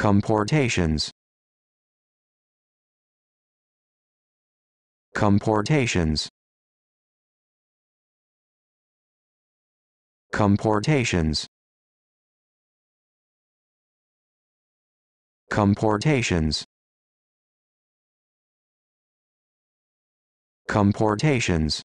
Comportations Comportations Comportations Comportations Comportations